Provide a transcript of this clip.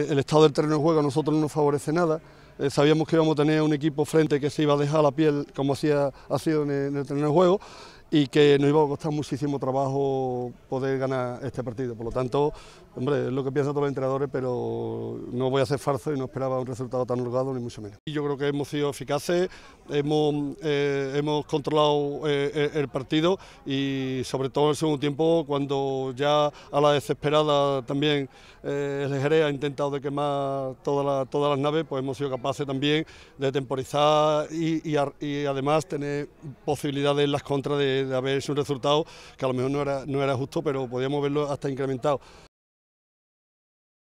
El estado del terreno de juego a nosotros no nos favorece nada. Eh, sabíamos que íbamos a tener un equipo frente que se iba a dejar la piel como hacía, ha sido en el, en el terreno de juego y que nos iba a costar muchísimo trabajo poder ganar este partido. Por lo tanto, hombre, es lo que piensan todos los entrenadores, pero no voy a hacer falso y no esperaba un resultado tan holgado, ni mucho menos. Yo creo que hemos sido eficaces, hemos, eh, hemos controlado eh, eh, el partido y sobre todo en el segundo tiempo, cuando ya a la desesperada también el Jerez ha intentado de quemar todas las naves, pues hemos sido capaces también de temporizar y, y además tener posibilidades en las contras de de, haber un resultado que a lo mejor no era justo, pero podíamos verlo hasta incrementado.